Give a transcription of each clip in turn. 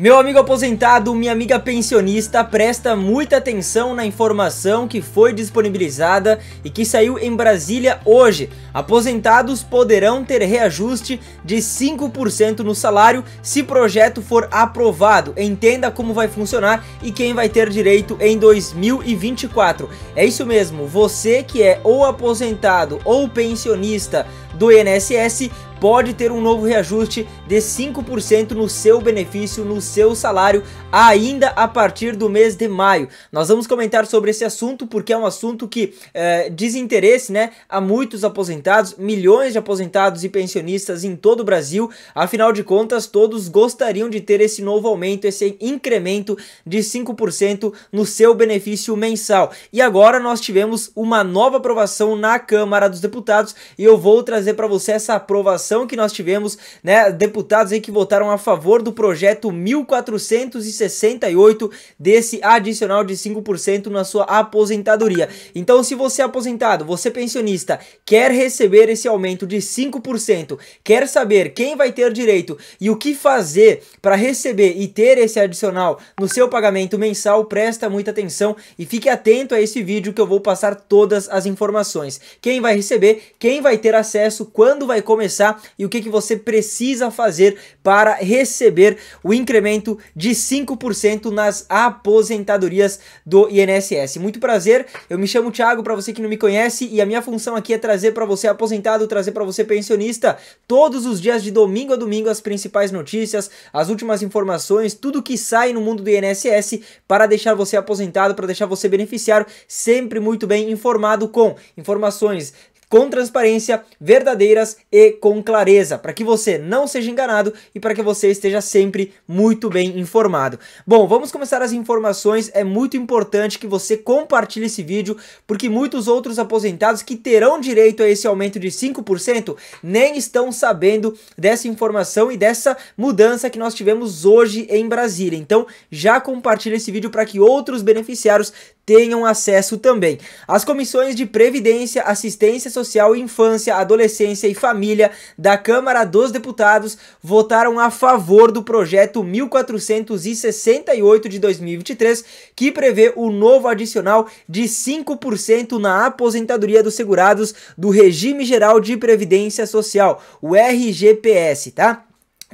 Meu amigo aposentado, minha amiga pensionista, presta muita atenção na informação que foi disponibilizada e que saiu em Brasília hoje. Aposentados poderão ter reajuste de 5% no salário se projeto for aprovado. Entenda como vai funcionar e quem vai ter direito em 2024. É isso mesmo, você que é ou aposentado ou pensionista do INSS pode ter um novo reajuste de 5% no seu benefício, no seu salário, ainda a partir do mês de maio. Nós vamos comentar sobre esse assunto porque é um assunto que é, desinteresse né, a muitos aposentados, milhões de aposentados e pensionistas em todo o Brasil. Afinal de contas, todos gostariam de ter esse novo aumento, esse incremento de 5% no seu benefício mensal. E agora nós tivemos uma nova aprovação na Câmara dos Deputados e eu vou trazer para você essa aprovação votação que nós tivemos, né, deputados aí que votaram a favor do projeto 1468 desse adicional de 5% na sua aposentadoria. Então, se você é aposentado, você é pensionista, quer receber esse aumento de 5%, quer saber quem vai ter direito e o que fazer para receber e ter esse adicional no seu pagamento mensal, presta muita atenção e fique atento a esse vídeo que eu vou passar todas as informações. Quem vai receber, quem vai ter acesso, quando vai começar e o que, que você precisa fazer para receber o incremento de 5% nas aposentadorias do INSS. Muito prazer, eu me chamo Thiago, para você que não me conhece, e a minha função aqui é trazer para você aposentado, trazer para você pensionista, todos os dias de domingo a domingo as principais notícias, as últimas informações, tudo que sai no mundo do INSS para deixar você aposentado, para deixar você beneficiário sempre muito bem informado com informações com transparência, verdadeiras e com clareza, para que você não seja enganado e para que você esteja sempre muito bem informado. Bom, vamos começar as informações. É muito importante que você compartilhe esse vídeo, porque muitos outros aposentados que terão direito a esse aumento de 5% nem estão sabendo dessa informação e dessa mudança que nós tivemos hoje em Brasília. Então, já compartilhe esse vídeo para que outros beneficiários tenham acesso também. As comissões de Previdência, Assistência Social, Infância, Adolescência e Família da Câmara dos Deputados votaram a favor do projeto 1468 de 2023, que prevê o novo adicional de 5% na aposentadoria dos segurados do Regime Geral de Previdência Social, o RGPS, tá?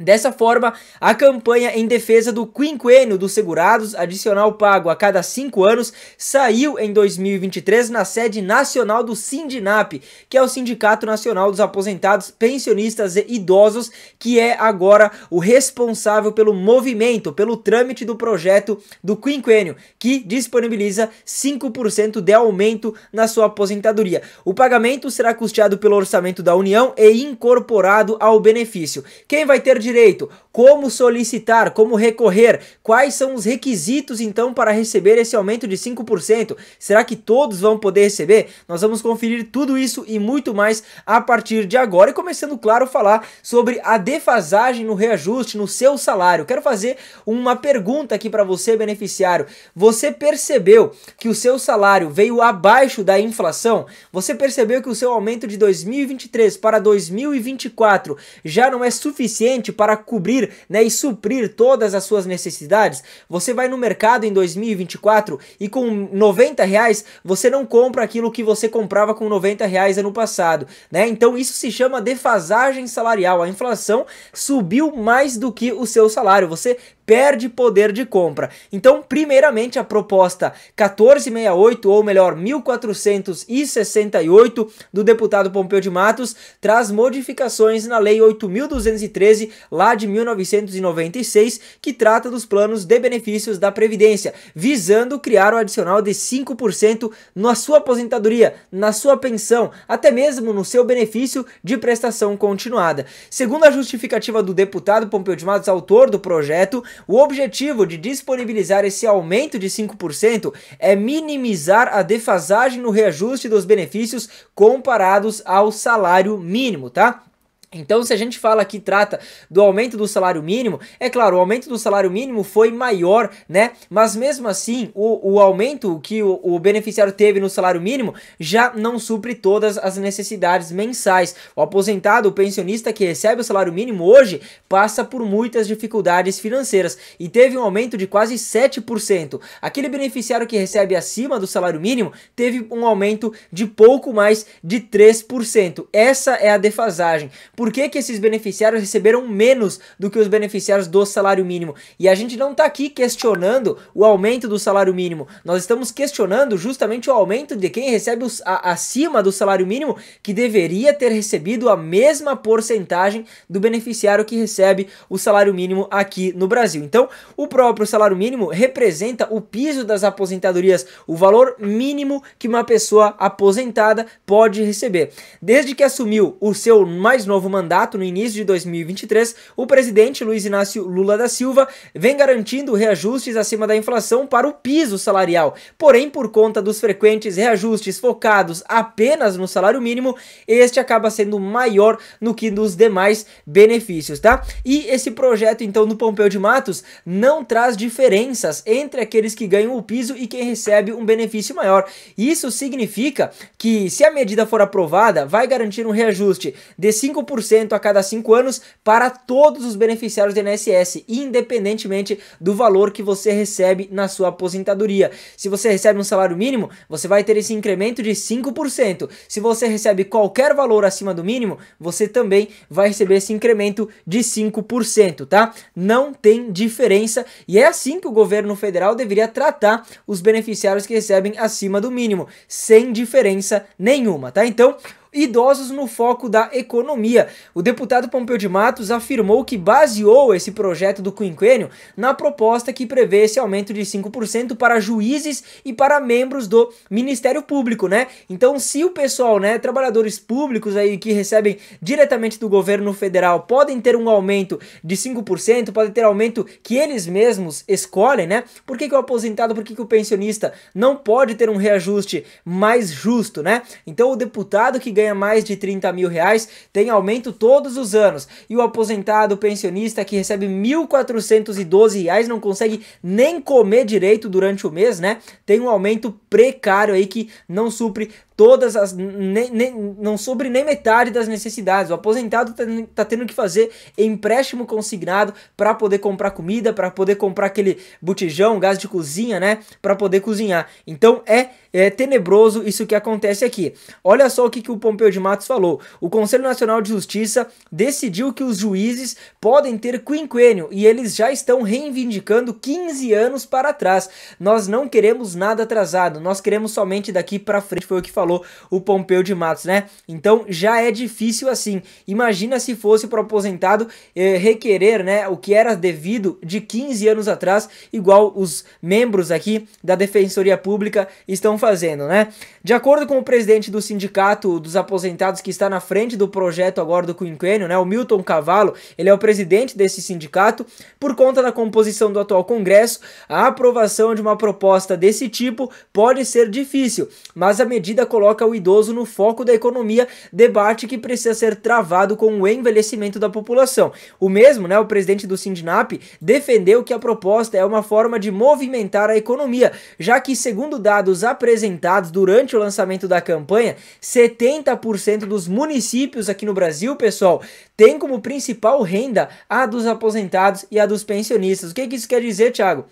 Dessa forma, a campanha em defesa do quinquênio dos segurados, adicional pago a cada cinco anos, saiu em 2023 na sede nacional do Sindinap, que é o Sindicato Nacional dos Aposentados, Pensionistas e Idosos, que é agora o responsável pelo movimento, pelo trâmite do projeto do quinquênio, que disponibiliza 5% de aumento na sua aposentadoria. O pagamento será custeado pelo orçamento da União e incorporado ao benefício. Quem vai ter de direito, como solicitar, como recorrer, quais são os requisitos então para receber esse aumento de 5%? Será que todos vão poder receber? Nós vamos conferir tudo isso e muito mais a partir de agora e começando, claro, falar sobre a defasagem no reajuste no seu salário. Quero fazer uma pergunta aqui para você, beneficiário. Você percebeu que o seu salário veio abaixo da inflação? Você percebeu que o seu aumento de 2023 para 2024 já não é suficiente para cobrir né, e suprir todas as suas necessidades. Você vai no mercado em 2024 e com 90 reais você não compra aquilo que você comprava com 90 reais ano passado. Né? Então isso se chama defasagem salarial. A inflação subiu mais do que o seu salário. Você perde poder de compra. Então, primeiramente, a proposta 1468, ou melhor, 1468, do deputado Pompeu de Matos, traz modificações na Lei 8.213, lá de 1996, que trata dos planos de benefícios da Previdência, visando criar o um adicional de 5% na sua aposentadoria, na sua pensão, até mesmo no seu benefício de prestação continuada. Segundo a justificativa do deputado Pompeu de Matos, autor do projeto, o objetivo de disponibilizar esse aumento de 5% é minimizar a defasagem no reajuste dos benefícios comparados ao salário mínimo, tá? Então, se a gente fala que trata do aumento do salário mínimo, é claro, o aumento do salário mínimo foi maior, né? Mas mesmo assim, o, o aumento que o, o beneficiário teve no salário mínimo já não supre todas as necessidades mensais. O aposentado, o pensionista que recebe o salário mínimo hoje, passa por muitas dificuldades financeiras e teve um aumento de quase 7%. Aquele beneficiário que recebe acima do salário mínimo teve um aumento de pouco mais de 3%. Essa é a defasagem por que, que esses beneficiários receberam menos do que os beneficiários do salário mínimo. E a gente não está aqui questionando o aumento do salário mínimo, nós estamos questionando justamente o aumento de quem recebe os, a, acima do salário mínimo, que deveria ter recebido a mesma porcentagem do beneficiário que recebe o salário mínimo aqui no Brasil. Então, o próprio salário mínimo representa o piso das aposentadorias, o valor mínimo que uma pessoa aposentada pode receber. Desde que assumiu o seu mais novo novo mandato no início de 2023, o presidente Luiz Inácio Lula da Silva vem garantindo reajustes acima da inflação para o piso salarial. Porém, por conta dos frequentes reajustes focados apenas no salário mínimo, este acaba sendo maior no que nos demais benefícios, tá? E esse projeto então do Pompeu de Matos não traz diferenças entre aqueles que ganham o piso e quem recebe um benefício maior. Isso significa que se a medida for aprovada, vai garantir um reajuste de 5% 1% a cada 5 anos para todos os beneficiários do INSS, independentemente do valor que você recebe na sua aposentadoria. Se você recebe um salário mínimo, você vai ter esse incremento de 5%. Se você recebe qualquer valor acima do mínimo, você também vai receber esse incremento de 5%, tá? Não tem diferença e é assim que o governo federal deveria tratar os beneficiários que recebem acima do mínimo, sem diferença nenhuma, tá? Então, idosos no foco da economia. O deputado Pompeu de Matos afirmou que baseou esse projeto do quinquênio na proposta que prevê esse aumento de 5% para juízes e para membros do Ministério Público, né? Então, se o pessoal, né, trabalhadores públicos aí que recebem diretamente do governo federal podem ter um aumento de 5%, podem ter aumento que eles mesmos escolhem, né? Por que, que o aposentado, por que, que o pensionista não pode ter um reajuste mais justo, né? Então, o deputado que ganha mais de 30 mil reais tem aumento todos os anos. E o aposentado pensionista que recebe R$ 1.412 não consegue nem comer direito durante o mês, né? Tem um aumento precário aí que não supre todas as. Nem, nem, não sobre nem metade das necessidades. O aposentado tá, tá tendo que fazer empréstimo consignado para poder comprar comida, para poder comprar aquele botijão, gás de cozinha, né? Para poder cozinhar. Então é, é tenebroso isso que acontece aqui. Olha só o que, que o Pompeu de Matos falou. O Conselho Nacional de Justiça decidiu que os juízes podem ter quinquênio e eles já estão reivindicando 15 anos para trás. Nós não queremos nada atrasado, nós queremos somente daqui para frente, foi o que falou falou o Pompeu de Matos, né? Então já é difícil assim. Imagina se fosse para o aposentado eh, requerer, né, o que era devido de 15 anos atrás, igual os membros aqui da Defensoria Pública estão fazendo, né? De acordo com o presidente do Sindicato dos Aposentados que está na frente do projeto agora do quinquênio, né, o Milton Cavalo, ele é o presidente desse sindicato, por conta da composição do atual Congresso, a aprovação de uma proposta desse tipo pode ser difícil, mas a medida coloca o idoso no foco da economia, debate que precisa ser travado com o envelhecimento da população. O mesmo, né, o presidente do sindnap defendeu que a proposta é uma forma de movimentar a economia, já que segundo dados apresentados durante o lançamento da campanha, 70% dos municípios aqui no Brasil, pessoal, tem como principal renda a dos aposentados e a dos pensionistas. O que, que isso quer dizer, Thiago?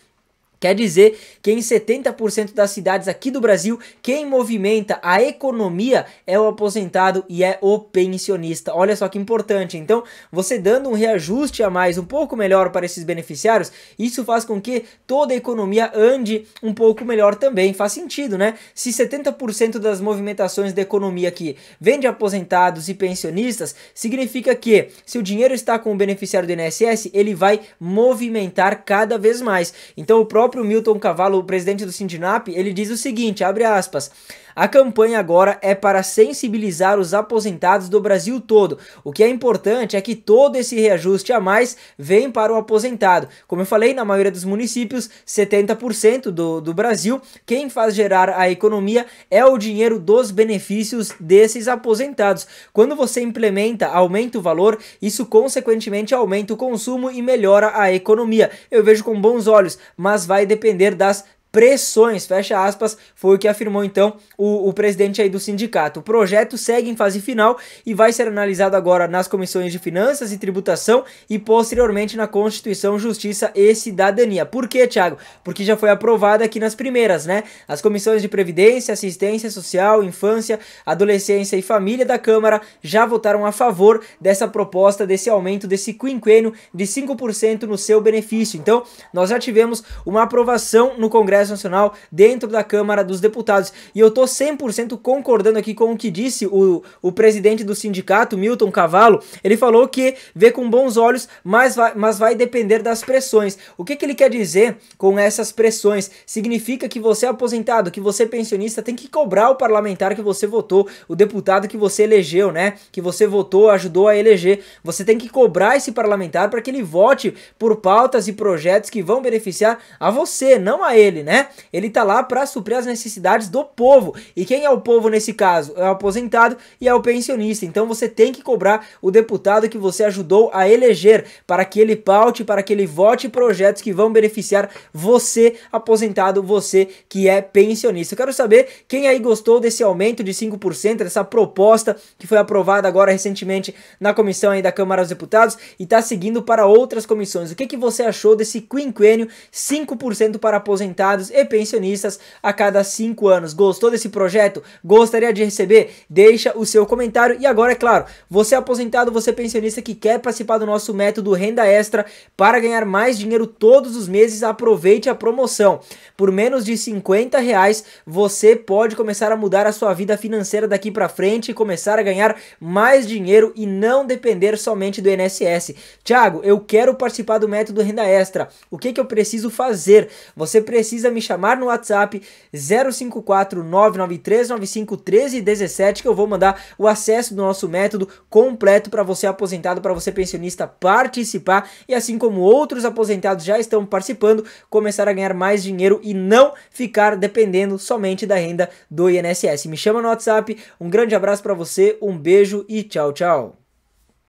Quer dizer que em 70% das cidades aqui do Brasil, quem movimenta a economia é o aposentado e é o pensionista. Olha só que importante. Então, você dando um reajuste a mais, um pouco melhor para esses beneficiários, isso faz com que toda a economia ande um pouco melhor também. Faz sentido, né? Se 70% das movimentações da economia aqui vem de aposentados e pensionistas, significa que se o dinheiro está com o beneficiário do INSS, ele vai movimentar cada vez mais. Então, o próprio próprio Milton Cavalo, o presidente do Sindinap, ele diz o seguinte, abre aspas, a campanha agora é para sensibilizar os aposentados do Brasil todo. O que é importante é que todo esse reajuste a mais vem para o aposentado. Como eu falei, na maioria dos municípios, 70% do, do Brasil, quem faz gerar a economia é o dinheiro dos benefícios desses aposentados. Quando você implementa, aumenta o valor, isso consequentemente aumenta o consumo e melhora a economia. Eu vejo com bons olhos, mas vai depender das pressões, fecha aspas, foi o que afirmou então o, o presidente aí do sindicato. O projeto segue em fase final e vai ser analisado agora nas comissões de finanças e tributação e posteriormente na Constituição, Justiça e Cidadania. Por quê, Thiago? Porque já foi aprovado aqui nas primeiras, né? As comissões de Previdência, Assistência Social, Infância, Adolescência e Família da Câmara já votaram a favor dessa proposta, desse aumento, desse quinquênio de 5% no seu benefício. Então, nós já tivemos uma aprovação no Congresso Congresso Nacional, dentro da Câmara dos Deputados. E eu tô 100% concordando aqui com o que disse o, o presidente do sindicato, Milton Cavalo. Ele falou que vê com bons olhos, mas vai, mas vai depender das pressões. O que, que ele quer dizer com essas pressões? Significa que você é aposentado, que você é pensionista, tem que cobrar o parlamentar que você votou, o deputado que você elegeu, né? Que você votou, ajudou a eleger. Você tem que cobrar esse parlamentar para que ele vote por pautas e projetos que vão beneficiar a você, não a ele, né? né? Ele tá lá para suprir as necessidades do povo. E quem é o povo nesse caso? É o aposentado e é o pensionista. Então você tem que cobrar o deputado que você ajudou a eleger para que ele paute, para que ele vote projetos que vão beneficiar você, aposentado, você que é pensionista. Eu quero saber quem aí gostou desse aumento de 5%, dessa proposta que foi aprovada agora recentemente na comissão aí da Câmara dos Deputados e está seguindo para outras comissões. O que, que você achou desse quinquênio 5% para aposentados? aposentados e pensionistas a cada cinco anos. Gostou desse projeto? Gostaria de receber? Deixa o seu comentário. E agora, é claro, você é aposentado, você é pensionista que quer participar do nosso método Renda Extra para ganhar mais dinheiro todos os meses, aproveite a promoção. Por menos de 50 reais, você pode começar a mudar a sua vida financeira daqui para frente e começar a ganhar mais dinheiro e não depender somente do INSS. Tiago, eu quero participar do método Renda Extra. O que, que eu preciso fazer? Você precisa precisa me chamar no WhatsApp 054 993 95 1317 que eu vou mandar o acesso do nosso método completo para você aposentado, para você pensionista participar e assim como outros aposentados já estão participando, começar a ganhar mais dinheiro e não ficar dependendo somente da renda do INSS. Me chama no WhatsApp, um grande abraço para você, um beijo e tchau, tchau.